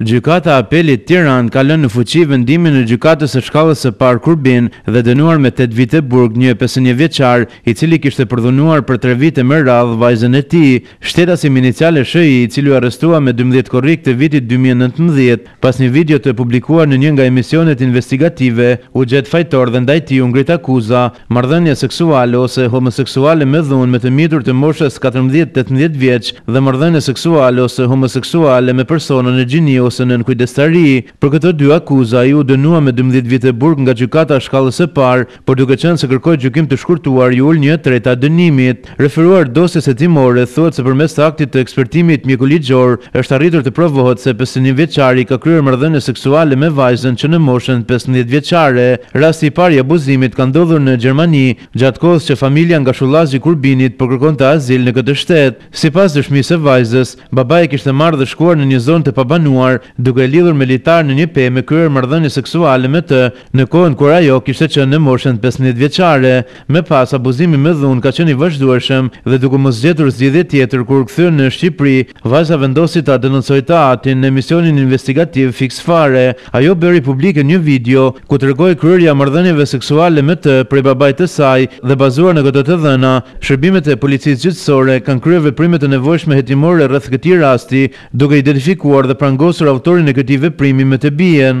Gjykata apelit Tiran ka lënë në fuqi vendimin në gjykatës e shkallës së parë Kurbin dhe dënuar me 8 vite burg një 51 vjeçar i cili kishte përdhunuar për 3 vite me radhë vajzën e tij, shtetas i iniciale SHI i cili u arrestua me 12 korrik të vitit 2019 pas një video të publikuar në një nga emisionet investigative, u gjetë fajtor dhe ndaj u ngrit akuza marrëdhënie seksuale ose homoseksuale me dhunë me të mitur të moshës 14-18 vjeç dhe marrëdhënie seksuale ose homoseksuale me personën e gjinio ose nën kujdestari. Për këto dy akuza ai u dënua me 12 vite burg nga gjykata shkallës së parë, por duke qenë se kërkoi gjykim të shkurtuar, i ul 1/3 dënimit. Referuar dosjes e timore, thuhet se përmes të aktit të ekspertimit mjekulligjor është arritur të provohet se 51 vjeçari ka kryer marrëdhënie seksuale me vajzën që në moshën 15 vjeçare. Rasti i parë i abuzimit ka ndodhur në Gjermani, gjatë kohës që familja nga shullazhi Kurbinit po kërkonte azil në këtë shtet. Sipas dëshmisë së vajzës, babai kishte marrë dhe shkuar në një zonë të pabanuar duke lidhur me litar në një pemë me kryer marrëdhënie seksuale me të, në kohën kur ajo kishte qenë në moshën 15 vjeçare. Më pas abuzimi më dhunë ka qenë i vazhdueshëm dhe duke mos gjetur zgjidhje tjetër kur kthyen në Shqipëri, vajza vendosi ta denoncojë të atin në misionin investigativ fiks fare. Ajo bëri publike një video ku tregoi kryerja marrëdhënieve seksuale me të për babait të saj dhe bazuar në këto të dhëna, shërbimet e policisë gjyqësore kanë kryer veprimet e nevojshme hetimore rreth këtij rasti, duke identifikuar dhe prangosur autorin e këtij veprimi me të bijen.